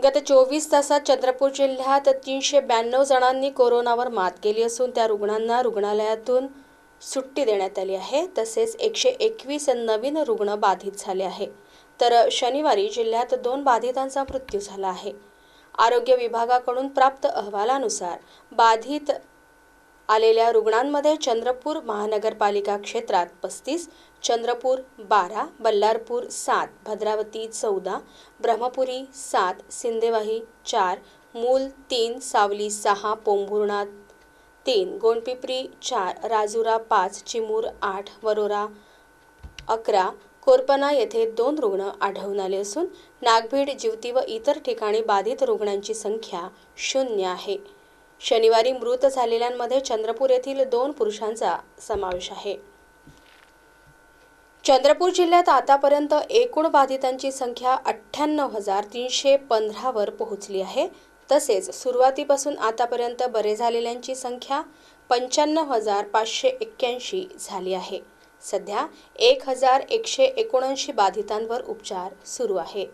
गत चोवीस तासात चंद्रपूर जिल्ह्यात तीनशे ब्याण्णव जणांनी कोरोनावर मात केली असून त्या रुग्णांना रुग्णालयातून सुट्टी देण्यात आली आहे तसेच एकशे एकवीस नवीन रुग्ण बाधित झाले आहे तर शनिवारी जिल्ह्यात दोन बाधितांचा मृत्यू झाला आहे आरोग्य विभागाकडून प्राप्त अहवालानुसार बाधित आलेल्या रुग्णांमध्ये चंद्रपूर महानगरपालिका क्षेत्रात पस्तीस चंद्रपूर बारा बल्लारपूर सात भद्रावती चौदा ब्रह्मपुरी सात सिंदेवाही चार मूल तीन सावली सहा पोंभुर्णा तीन गोंडपिपरी चार राजुरा पाच चिमूर आठ वरोरा अकरा कोरपना येथे दोन रुग्ण आढळून आले असून नागभीड जिवती व इतर ठिकाणी बाधित रुग्णांची संख्या शून्य आहे शनिवारी मृत झालेल्यांमध्ये चंद्रपूर येथील दोन पुरुषांचा समावेश आहे चंद्रपूर जिल्ह्यात आतापर्यंत एकूण बाधितांची संख्या अठ्ठ्याण्णव हजार तीनशे पंधरावर पोहोचली आहे तसेच सुरुवातीपासून आतापर्यंत बरे झालेल्यांची संख्या पंच्याण्णव हजार पाचशे एक्क्याऐंशी झाली आहे सध्या एक हजार एकशे एकोणऐंशी बाधितांवर उपचार सुरू आहे